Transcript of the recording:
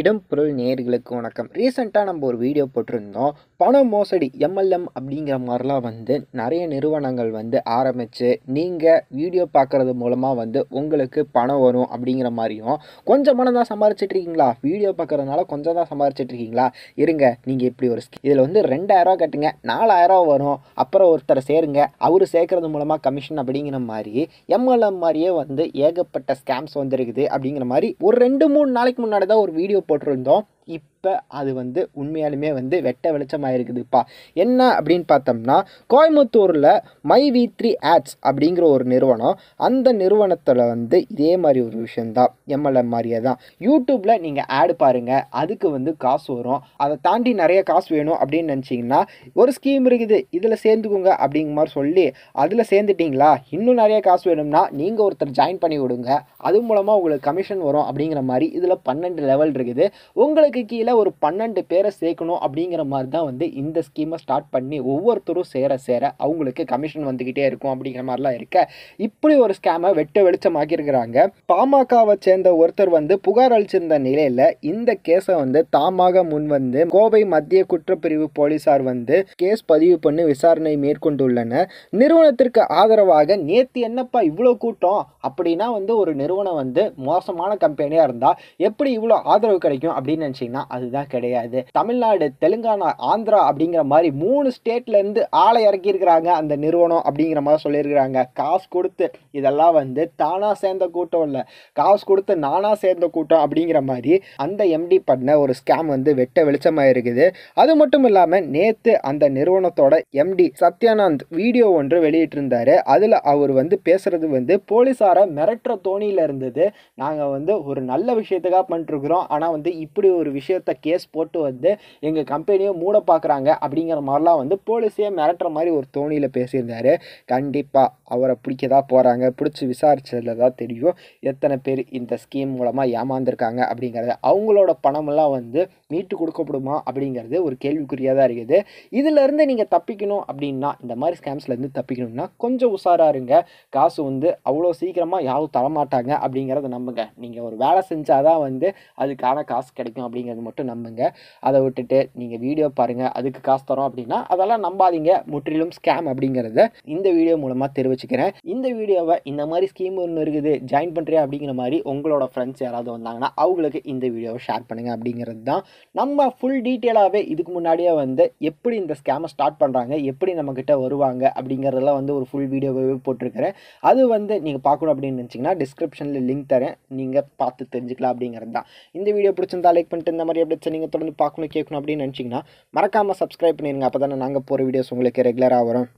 இடம் பொருள் நேர்களுக்கு வணக்கம் ரீசெண்டாக நம்ம ஒரு வீடியோ போட்டிருந்தோம் பண மோசடி எம்எல்எம் அப்படிங்கிற மாதிரிலாம் வந்து நிறைய நிறுவனங்கள் வந்து ஆரம்பித்து நீங்கள் வீடியோ பார்க்குறது மூலமாக வந்து உங்களுக்கு பணம் வரும் அப்படிங்கிற மாதிரியும் கொஞ்சம் பணம் தான் சம்பாரிச்சிட்ருக்கீங்களா வீடியோ பார்க்குறதுனால கொஞ்சம் தான் சம்பாரிச்சிட்ருக்கீங்களா இருங்க நீங்கள் இப்படி ஒரு இதில் வந்து ரெண்டாயிரரூவா கட்டுங்க நாலாயிரரூவா வரும் அப்புறம் ஒருத்தரை சேருங்க அவர் சேர்க்குறது மூலமாக கமிஷன் அப்படிங்கிற மாதிரி எம்எல்எம் மாதிரியே வந்து ஏகப்பட்ட ஸ்கேம்ஸ் வந்துருக்குது அப்படிங்கிற மாதிரி ஒரு ரெண்டு மூணு நாளைக்கு முன்னாடி தான் ஒரு வீடியோ போட்டிருந்தோம் இப்போ அது வந்து உண்மையாலுமே வந்து வெட்ட வெளிச்சமாக இருக்குதுப்பா என்ன அப்படின்னு பார்த்தோம்னா கோயம்புத்தூரில் மை வி த்ரீ ஆட்ஸ் அப்படிங்கிற ஒரு நிறுவனம் அந்த நிறுவனத்தில் வந்து இதே மாதிரி ஒரு விஷயந்தான் எம்எல்ஏ மாதிரியே தான் யூடியூப்பில் நீங்கள் ஆடு பாருங்கள் அதுக்கு வந்து காசு வரும் அதை தாண்டி நிறைய காசு வேணும் அப்படின்னு நினச்சிங்கன்னா ஒரு ஸ்கீம் இருக்குது இதில் சேர்ந்துக்கோங்க அப்படிங்கிற மாதிரி சொல்லி அதில் சேர்ந்துட்டிங்களா இன்னும் நிறைய காசு வேணும்னா நீங்கள் ஒருத்தர் ஜாயின் பண்ணி விடுங்க அது மூலமாக உங்களுக்கு கமிஷன் வரும் அப்படிங்கிற மாதிரி இதில் பன்னெண்டு லெவல் இருக்குது உங்களுக்கு அதுக்கு கீழே ஒரு பன்னெண்டு பேரை சேர்க்கணும் அப்படிங்கிற மாதிரி தான் வந்து இந்த ஸ்கீமை ஸ்டார்ட் பண்ணி ஒவ்வொருத்தரும் சேர சேர அவங்களுக்கு கமிஷன் வந்துக்கிட்டே இருக்கும் அப்படிங்கிற மாதிரிலாம் இருக்க இப்படி ஒரு ஸ்கேமை வெட்ட வெளிச்சமாக்கியிருக்கிறாங்க பாமகவை சேர்ந்த ஒருத்தர் வந்து புகார் அளிச்சிருந்த நிலையில் இந்த கேஸை வந்து தாமாக முன் வந்து கோவை மத்திய குற்றப்பிரிவு போலீசார் வந்து கேஸ் பதிவு பண்ணி விசாரணை மேற்கொண்டுள்ளனர் நிறுவனத்திற்கு ஆதரவாக நேற்று என்னப்பா இவ்வளோ கூட்டம் அப்படின்னா வந்து ஒரு நிறுவனம் வந்து மோசமான கம்பெனியாக இருந்தால் எப்படி இவ்வளோ ஆதரவு கிடைக்கும் அப்படின்னு நினச்சிங்கன்னா அதுதான் கிடையாது தமிழ்நாடு தெலுங்கானா ஆந்திரா அப்படிங்கிற மாதிரி மூணு ஸ்டேட்லேருந்து ஆளை இறக்கியிருக்கிறாங்க அந்த நிறுவனம் அப்படிங்கிற மாதிரி சொல்லியிருக்கிறாங்க காசு கொடுத்து இதெல்லாம் வந்து தானாக சேர்ந்த கூட்டம் இல்லை காசு கொடுத்து நானாக சேர்ந்த கூட்டம் அப்படிங்கிற மாதிரி அந்த எம்டி பண்ண ஒரு ஸ்கேம் வந்து வெட்ட வெளிச்சமாக இருக்குது அது மட்டும் இல்லாமல் நேற்று அந்த நிறுவனத்தோட எம்டி சத்யானந்த் வீடியோ ஒன்று வெளியிட்டிருந்தார் அதில் அவர் வந்து பேசுகிறது வந்து போலீஸார் சர்க்காரை மிரட்டுற தோணியில் இருந்தது நாங்கள் வந்து ஒரு நல்ல விஷயத்துக்காக பண்ணிட்டுருக்குறோம் ஆனால் வந்து இப்படி ஒரு விஷயத்த கேஸ் போட்டு வந்து எங்கள் கம்பெனியை மூட பார்க்குறாங்க அப்படிங்கிற மாதிரிலாம் வந்து போலீஸே மிரட்டுற மாதிரி ஒரு தோணியில் பேசியிருந்தார் கண்டிப்பாக அவரை பிடிக்க தான் போகிறாங்க பிடிச்சி விசாரிச்சதில் தான் தெரியும் எத்தனை பேர் இந்த ஸ்கீம் மூலமாக ஏமாந்துருக்காங்க அப்படிங்கிறத அவங்களோட பணமெல்லாம் வந்து மீட்டு கொடுக்கப்படுமா அப்படிங்கிறது ஒரு கேள்விக்குறியாக தான் இருக்குது இதிலேருந்து நீங்கள் தப்பிக்கணும் அப்படின்னா இந்த மாதிரி ஸ்கேம்ஸ்லேருந்து தப்பிக்கணும்னா கொஞ்சம் உஷாராக இருங்க காசு வந்து அவ்வளோ சீக்கிரம் சீக்கிரமாக யாரும் தரமாட்டாங்க அப்படிங்கிறத நம்புங்க நீங்கள் ஒரு வேலை செஞ்சால் தான் வந்து அதுக்கான காசு கிடைக்கும் அப்படிங்கிறது மட்டும் நம்புங்க அதை விட்டுட்டு நீங்கள் வீடியோ பாருங்கள் அதுக்கு காசு தரோம் அப்படின்னா அதெல்லாம் நம்பாதீங்க முற்றிலும் ஸ்கேம் அப்படிங்கிறத இந்த வீடியோ மூலமாக தெரிவிச்சுக்கிறேன் இந்த வீடியோவை இந்த மாதிரி ஸ்கீம் ஒன்று இருக்குது ஜாயின் பண்ணுறியா அப்படிங்கிற மாதிரி உங்களோட ஃப்ரெண்ட்ஸ் யாராவது வந்தாங்கன்னா அவங்களுக்கு இந்த வீடியோவை ஷேர் பண்ணுங்கள் அப்படிங்கிறது தான் நம்ம ஃபுல் டீட்டெயிலாகவே இதுக்கு முன்னாடியே வந்து எப்படி இந்த ஸ்கேமை ஸ்டார்ட் பண்ணுறாங்க எப்படி நம்மக்கிட்ட வருவாங்க அப்படிங்கிறதெல்லாம் வந்து ஒரு ஃபுல் வீடியோவே போட்டிருக்கிறேன் அது வந்து நீங்கள் பார்க்கணும் அப்படின்னு நினச்சிங்கன்னா டிஸ்கிரிப்ஷனில் லிங்க் தரேன் நீங்கள் பார்த்து தெரிஞ்சிக்கலாம் அப்படிங்கிறது தான் இந்த வீடியோ பிடிச்சிருந்தா லைக் பண்ணிட்டு இந்த மாதிரி எப்படி நீங்கள் தொடர்ந்து பார்க்கணும் கேட்கணும் அப்படின்னு நினச்சிங்கன்னா மறக்காமல் சப்ஸ்கிரைப் பண்ணிடுங்க அப்போ தானே நாங்கள் போகிற வீடியோஸ் உங்களுக்கு ரெகுலராக வரும்